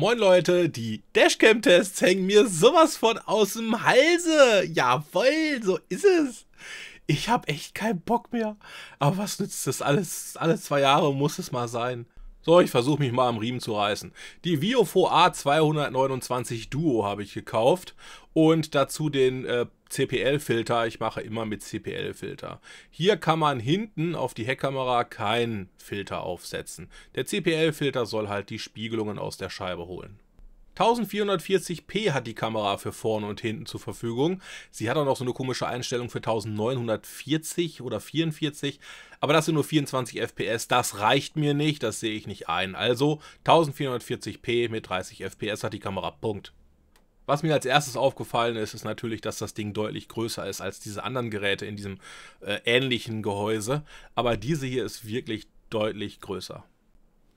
Moin Leute, die Dashcam-Tests hängen mir sowas von aus dem Halse. Jawoll, so ist es. Ich habe echt keinen Bock mehr. Aber was nützt das alles? Alle zwei Jahre muss es mal sein. So, ich versuche mich mal am Riemen zu reißen. Die Viofo A229 Duo habe ich gekauft und dazu den äh, CPL-Filter. Ich mache immer mit CPL-Filter. Hier kann man hinten auf die Heckkamera keinen Filter aufsetzen. Der CPL-Filter soll halt die Spiegelungen aus der Scheibe holen. 1440p hat die Kamera für vorne und hinten zur Verfügung. Sie hat auch noch so eine komische Einstellung für 1940 oder 44, aber das sind nur 24 FPS, das reicht mir nicht, das sehe ich nicht ein. Also 1440p mit 30 FPS hat die Kamera, Punkt. Was mir als erstes aufgefallen ist, ist natürlich, dass das Ding deutlich größer ist als diese anderen Geräte in diesem äh, ähnlichen Gehäuse. Aber diese hier ist wirklich deutlich größer.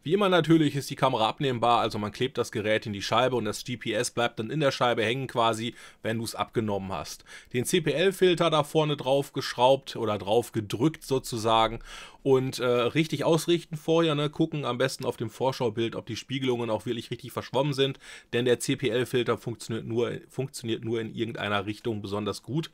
Wie immer natürlich ist die Kamera abnehmbar, also man klebt das Gerät in die Scheibe und das GPS bleibt dann in der Scheibe hängen quasi, wenn du es abgenommen hast. Den CPL-Filter da vorne drauf geschraubt oder drauf gedrückt sozusagen und äh, richtig ausrichten vorher, ne? gucken am besten auf dem Vorschaubild, ob die Spiegelungen auch wirklich richtig verschwommen sind, denn der CPL-Filter funktioniert nur, funktioniert nur in irgendeiner Richtung besonders gut.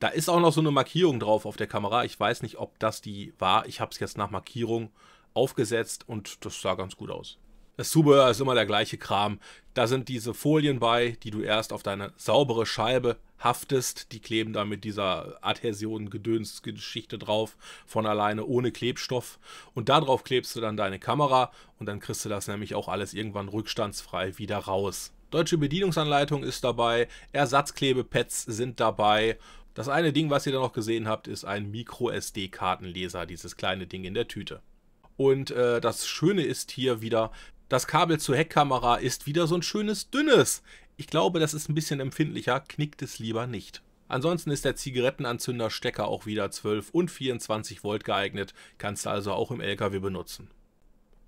Da ist auch noch so eine Markierung drauf auf der Kamera. Ich weiß nicht, ob das die war. Ich habe es jetzt nach Markierung aufgesetzt und das sah ganz gut aus. Das Zubehör ist immer der gleiche Kram. Da sind diese Folien bei, die du erst auf deine saubere Scheibe haftest. Die kleben da mit dieser Adhäsion-Gedöns-Geschichte drauf, von alleine ohne Klebstoff. Und darauf klebst du dann deine Kamera und dann kriegst du das nämlich auch alles irgendwann rückstandsfrei wieder raus. Deutsche Bedienungsanleitung ist dabei, Ersatzklebepads sind dabei. Das eine Ding, was ihr da noch gesehen habt, ist ein Micro-SD-Kartenleser, dieses kleine Ding in der Tüte. Und äh, das Schöne ist hier wieder, das Kabel zur Heckkamera ist wieder so ein schönes dünnes. Ich glaube, das ist ein bisschen empfindlicher, knickt es lieber nicht. Ansonsten ist der Zigarettenanzünderstecker auch wieder 12 und 24 Volt geeignet, kannst du also auch im LKW benutzen.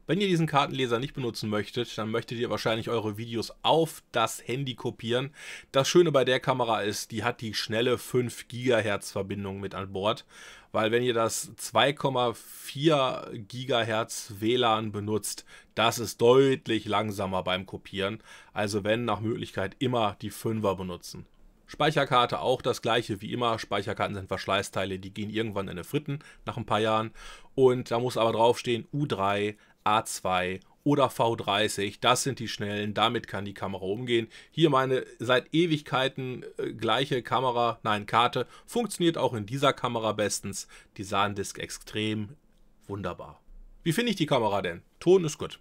Wenn ihr diesen Kartenleser nicht benutzen möchtet, dann möchtet ihr wahrscheinlich eure Videos auf das Handy kopieren. Das Schöne bei der Kamera ist, die hat die schnelle 5 GHz Verbindung mit an Bord, weil wenn ihr das 2,4 GHz WLAN benutzt, das ist deutlich langsamer beim Kopieren. Also wenn nach Möglichkeit immer die 5er benutzen. Speicherkarte auch das gleiche wie immer. Speicherkarten sind Verschleißteile, die gehen irgendwann in eine Fritten nach ein paar Jahren. Und da muss aber draufstehen U3 A2 oder V30, das sind die schnellen, damit kann die Kamera umgehen. Hier meine seit Ewigkeiten äh, gleiche Kamera, nein, Karte, funktioniert auch in dieser Kamera bestens. Die Sandisk extrem wunderbar. Wie finde ich die Kamera denn? Ton ist gut.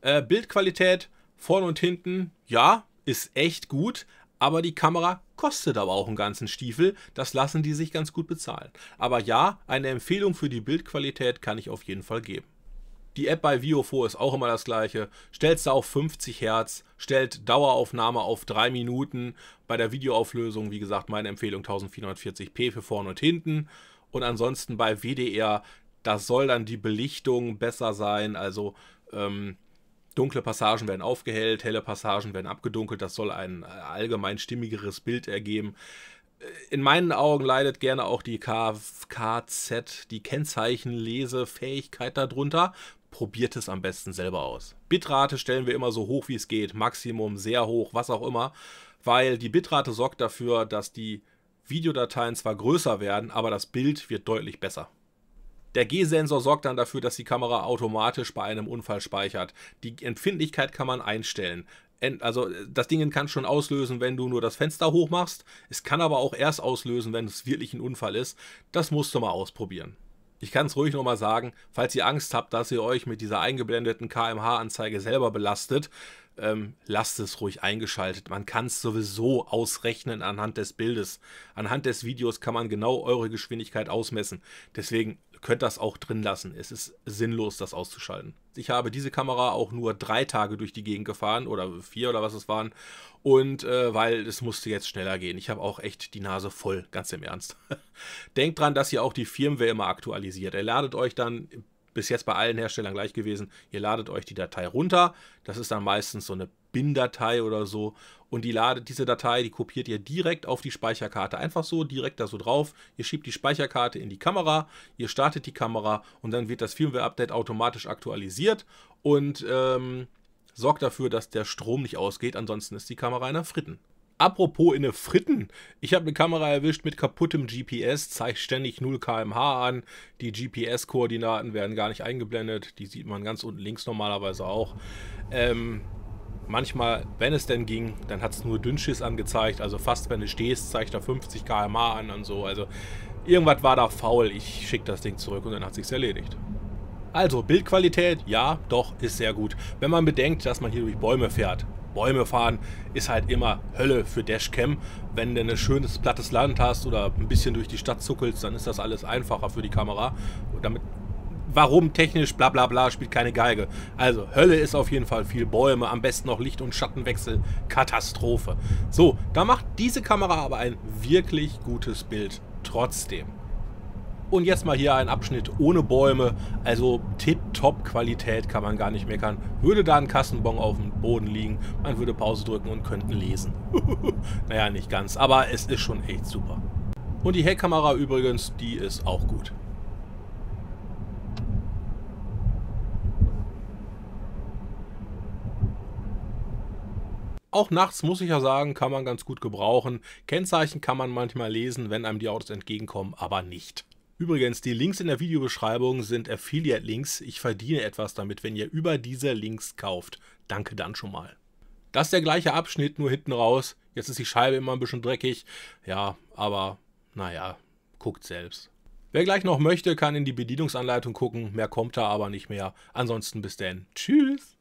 Äh, Bildqualität vorne und hinten, ja, ist echt gut, aber die Kamera kostet aber auch einen ganzen Stiefel, das lassen die sich ganz gut bezahlen. Aber ja, eine Empfehlung für die Bildqualität kann ich auf jeden Fall geben. Die App bei Viofo ist auch immer das gleiche. Stellst du auf 50 Hertz, stellt Daueraufnahme auf 3 Minuten. Bei der Videoauflösung, wie gesagt, meine Empfehlung 1440p für vorne und hinten. Und ansonsten bei WDR, das soll dann die Belichtung besser sein. Also ähm, dunkle Passagen werden aufgehellt, helle Passagen werden abgedunkelt. Das soll ein äh, allgemein stimmigeres Bild ergeben äh, in meinen Augen leidet gerne auch die KZ, die Kennzeichenlesefähigkeit darunter probiert es am besten selber aus. Bitrate stellen wir immer so hoch wie es geht, Maximum, sehr hoch, was auch immer, weil die Bitrate sorgt dafür, dass die Videodateien zwar größer werden, aber das Bild wird deutlich besser. Der G-Sensor sorgt dann dafür, dass die Kamera automatisch bei einem Unfall speichert. Die Empfindlichkeit kann man einstellen. Also äh, das Ding kann schon auslösen, wenn du nur das Fenster hoch machst. Es kann aber auch erst auslösen, wenn es wirklich ein Unfall ist. Das musst du mal ausprobieren. Ich kann es ruhig nochmal sagen, falls ihr Angst habt, dass ihr euch mit dieser eingeblendeten KMH-Anzeige selber belastet, ähm, lasst es ruhig eingeschaltet. Man kann es sowieso ausrechnen anhand des Bildes. Anhand des Videos kann man genau eure Geschwindigkeit ausmessen. Deswegen könnt das auch drin lassen. Es ist sinnlos, das auszuschalten. Ich habe diese Kamera auch nur drei Tage durch die Gegend gefahren oder vier oder was es waren. Und äh, weil es musste jetzt schneller gehen. Ich habe auch echt die Nase voll, ganz im Ernst. Denkt dran, dass ihr auch die Firmware immer aktualisiert. Er ladet euch dann bis jetzt bei allen Herstellern gleich gewesen. Ihr ladet euch die Datei runter. Das ist dann meistens so eine BIN-Datei oder so. Und die ladet diese Datei, die kopiert ihr direkt auf die Speicherkarte. Einfach so, direkt da so drauf. Ihr schiebt die Speicherkarte in die Kamera, ihr startet die Kamera und dann wird das Firmware-Update automatisch aktualisiert und ähm, sorgt dafür, dass der Strom nicht ausgeht. Ansonsten ist die Kamera einer Fritten. Apropos in der Fritten. Ich habe eine Kamera erwischt mit kaputtem GPS, zeigt ständig 0 km/h an. Die GPS-Koordinaten werden gar nicht eingeblendet. Die sieht man ganz unten links normalerweise auch. Ähm, manchmal, wenn es denn ging, dann hat es nur Dünnschiss angezeigt. Also fast, wenn du stehst, zeigt er 50 km/h an und so. Also irgendwas war da faul. Ich schicke das Ding zurück und dann hat sich's erledigt. Also Bildqualität, ja, doch, ist sehr gut. Wenn man bedenkt, dass man hier durch Bäume fährt. Bäume fahren ist halt immer Hölle für Dashcam. Wenn du ein schönes plattes Land hast oder ein bisschen durch die Stadt zuckelst, dann ist das alles einfacher für die Kamera. Und damit warum technisch, bla bla bla, spielt keine Geige. Also, Hölle ist auf jeden Fall viel Bäume, am besten noch Licht- und Schattenwechsel, Katastrophe. So, da macht diese Kamera aber ein wirklich gutes Bild trotzdem. Und jetzt mal hier ein Abschnitt ohne Bäume. Also tipptopp Qualität kann man gar nicht meckern. Würde da ein Kassenbon auf dem Boden liegen, man würde Pause drücken und könnten lesen. naja, nicht ganz, aber es ist schon echt super. Und die Heckkamera übrigens, die ist auch gut. Auch nachts muss ich ja sagen, kann man ganz gut gebrauchen. Kennzeichen kann man manchmal lesen, wenn einem die Autos entgegenkommen, aber nicht. Übrigens, die Links in der Videobeschreibung sind Affiliate-Links. Ich verdiene etwas damit, wenn ihr über diese Links kauft. Danke dann schon mal. Das ist der gleiche Abschnitt, nur hinten raus. Jetzt ist die Scheibe immer ein bisschen dreckig. Ja, aber naja, guckt selbst. Wer gleich noch möchte, kann in die Bedienungsanleitung gucken. Mehr kommt da aber nicht mehr. Ansonsten bis denn. Tschüss.